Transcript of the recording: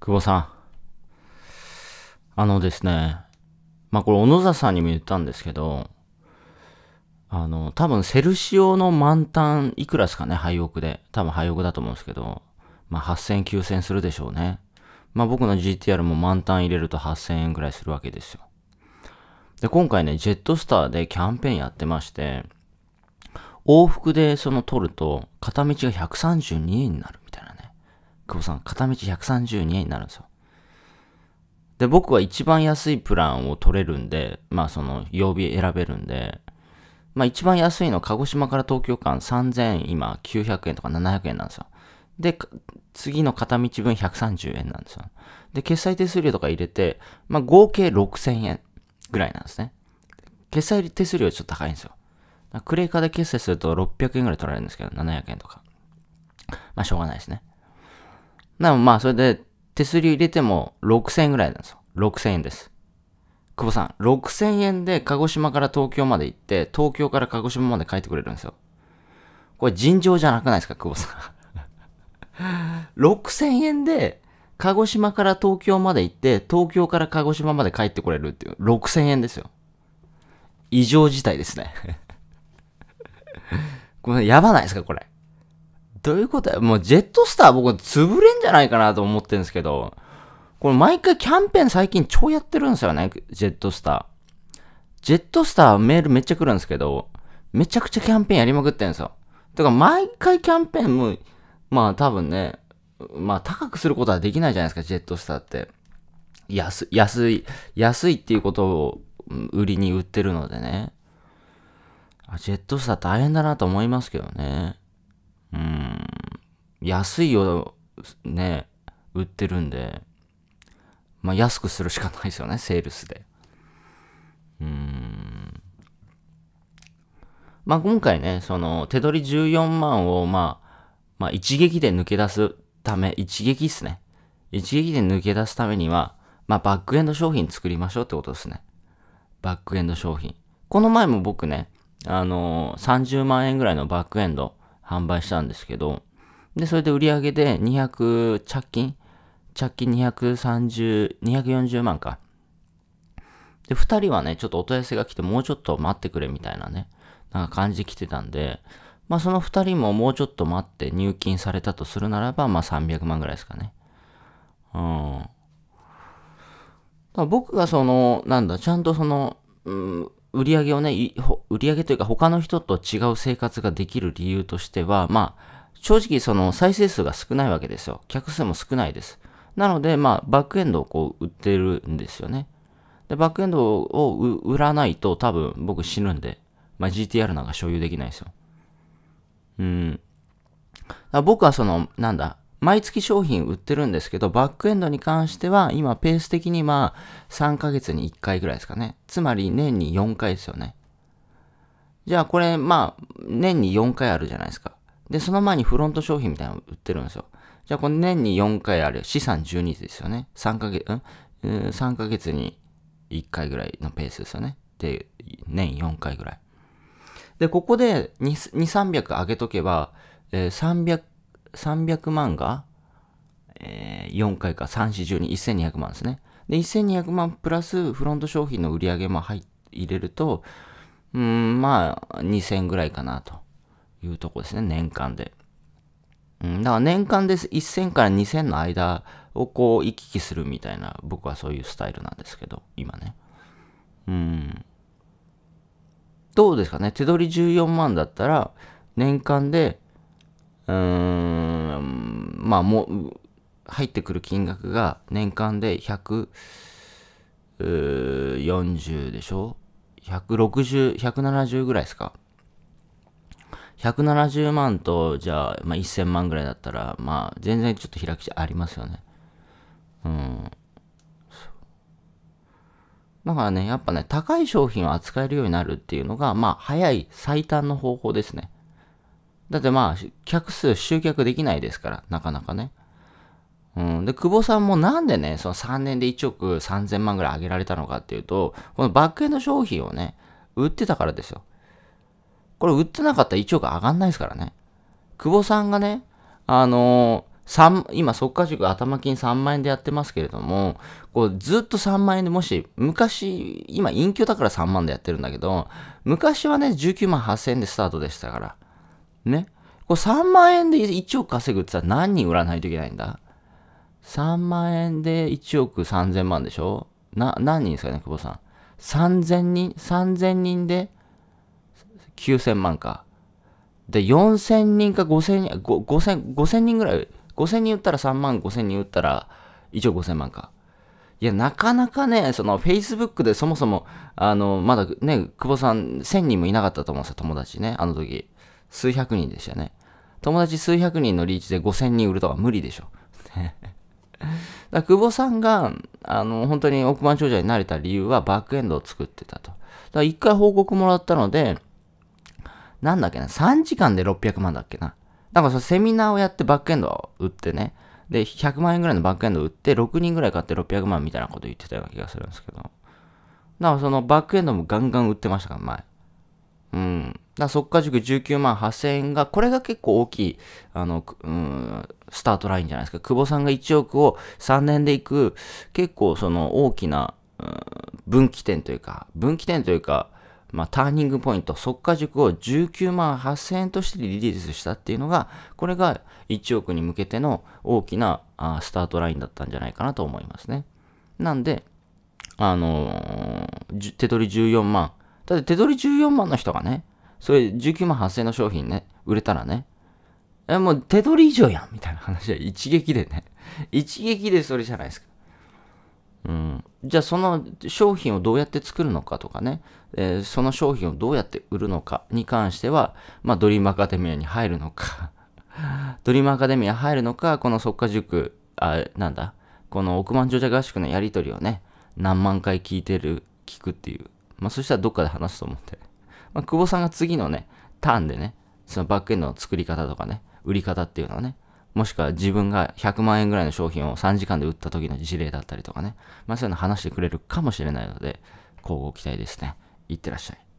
久保さん。あのですね、まあ、これ、小野田さんにも言ったんですけど、あの、多分、セルシオの満タン、いくらですかね、廃屋で。多分、廃屋だと思うんですけど、まあ、8000、9000するでしょうね。まあ、僕の GTR も満タン入れると8000円ぐらいするわけですよ。で、今回ね、ジェットスターでキャンペーンやってまして、往復でその取ると、片道が132円になる。久保さん、片道132円になるんですよ。で、僕は一番安いプランを取れるんで、まあその曜日選べるんで、まあ一番安いの鹿児島から東京間3000今900円とか700円なんですよ。で、次の片道分130円なんですよ。で、決済手数料とか入れて、まあ合計6000円ぐらいなんですね。決済手数料ちょっと高いんですよ。クレーカーで決済すると600円ぐらい取られるんですけど、700円とか。まあしょうがないですね。なまあ、それで、手すり入れても6000円ぐらいなんですよ。6000円です。久保さん、6000円で鹿児島から東京まで行って、東京から鹿児島まで帰ってくれるんですよ。これ尋常じゃなくないですか、久保さん。6000 円で、鹿児島から東京まで行って、東京から鹿児島まで帰ってこれるっていう、6000円ですよ。異常事態ですね。これやばないですか、これ。どういうことやもうジェットスター僕潰れんじゃないかなと思ってるんですけど、これ毎回キャンペーン最近超やってるんですよね、ジェットスター。ジェットスターメールめっちゃ来るんですけど、めちゃくちゃキャンペーンやりまくってるんですよ。だから毎回キャンペーンも、まあ多分ね、まあ高くすることはできないじゃないですか、ジェットスターって。安、安い、安いっていうことを売りに売ってるのでね。ジェットスター大変だなと思いますけどね。うん。安いよ、ね、売ってるんで、まあ、安くするしかないですよね、セールスで。うーん。まあ、今回ね、その、手取り14万を、まあ、まあ、一撃で抜け出すため、一撃っすね。一撃で抜け出すためには、まあ、バックエンド商品作りましょうってことですね。バックエンド商品。この前も僕ね、あのー、30万円ぐらいのバックエンド販売したんですけど、で、それで売り上げで200着金着金230、240万か。で、2人はね、ちょっとお問い合わせが来て、もうちょっと待ってくれみたいなね、なんか感じ来てたんで、まあその2人ももうちょっと待って入金されたとするならば、まあ300万ぐらいですかね。うん。だ僕がその、なんだ、ちゃんとその、うん、売り上げをね、売り上げというか他の人と違う生活ができる理由としては、まあ、正直その再生数が少ないわけですよ。客数も少ないです。なので、まあ、バックエンドをこう売ってるんですよね。で、バックエンドを売らないと多分僕死ぬんで、まあ、GTR なんか所有できないですよ。うん。僕はその、なんだ、毎月商品売ってるんですけど、バックエンドに関しては、今ペース的にまあ、3ヶ月に1回ぐらいですかね。つまり年に4回ですよね。じゃあこれ、まあ、年に4回あるじゃないですか。で、その前にフロント商品みたいなの売ってるんですよ。じゃあ、この年に4回ある資産12ですよね。3ヶ月、うん ?3 ヶ月に1回ぐらいのペースですよね。で、年4回ぐらい。で、ここで2、2 300上げとけば、えー、300、300万が、えー、4回か3、4、12、1200万ですね。で、1200万プラスフロント商品の売り上げも入入れると、うん、まあ、2000ぐらいかなと。いうとこですね、年間で。うん、だから年間です1000から2000の間をこう行き来するみたいな、僕はそういうスタイルなんですけど、今ね。うん。どうですかね、手取り14万だったら、年間で、うーん、まあもう、入ってくる金額が年間で140でしょ ?160、170ぐらいですか170万と、じゃあ、まあ、1000万ぐらいだったら、まあ、全然ちょっと開きちゃありますよね。うん。だからね、やっぱね、高い商品を扱えるようになるっていうのが、まあ、早い最短の方法ですね。だってまあ、客数集客できないですから、なかなかね。うん。で、久保さんもなんでね、その3年で1億3000万ぐらい上げられたのかっていうと、このバックエンド商品をね、売ってたからですよ。これ売ってなかったら1億上がんないですからね。久保さんがね、あのー、3今、即価塾頭金3万円でやってますけれども、こうずっと3万円でもし、昔、今、隠居だから3万でやってるんだけど、昔はね、19万8000円でスタートでしたから。ね。これ3万円で1億稼ぐって言ったら何人売らないといけないんだ ?3 万円で1億3000万でしょな、何人ですかね、久保さん。3000人 ?3000 人で9000万か。で、4000人か5000人、5000、5000人ぐらい、5000人売ったら3万、5000人売ったら一応5000万か。いや、なかなかね、その Facebook でそもそも、あの、まだね、久保さん1000人もいなかったと思うんですよ、友達ね、あの時。数百人でしたね。友達数百人のリーチで5000人売るとか無理でしょ。だ久保さんが、あの、本当に億万長者になれた理由はバックエンドを作ってたと。だから一回報告もらったので、なんだっけな、3時間で600万だっけな。なんかそのセミナーをやってバックエンドを売ってね、で、100万円ぐらいのバックエンドを売って、6人ぐらい買って600万みたいなこと言ってたような気がするんですけど。だからそのバックエンドもガンガン売ってましたから、前。うん。だから速か、塾19万8000円が、これが結構大きい、あの、うん、スタートラインじゃないですか。久保さんが1億を3年でいく、結構その大きな、うん、分岐点というか、分岐点というか、まあ、ターニングポイント、速稼塾を19万8000円としてリリースしたっていうのが、これが1億に向けての大きなあスタートラインだったんじゃないかなと思いますね。なんで、あのー、手取り14万。だって手取り14万の人がね、それ19万8000円の商品ね、売れたらね、もう手取り以上やんみたいな話は一撃でね、一撃でそれじゃないですか。うん、じゃあその商品をどうやって作るのかとかね、えー、その商品をどうやって売るのかに関しては、まあ、ドリームアカデミアに入るのか ドリームアカデミア入るのか、この即価塾、あ、なんだ、この億万長者合宿のやりとりをね、何万回聞いてる、聞くっていう。まあ、そしたらどっかで話すと思って。まあ、久保さんが次のね、ターンでね、そのバックエンドの作り方とかね、売り方っていうのをね、もしくは自分が100万円ぐらいの商品を3時間で売った時の事例だったりとかね、まあそういうの話してくれるかもしれないので、交互期待ですね。いってらっしゃい。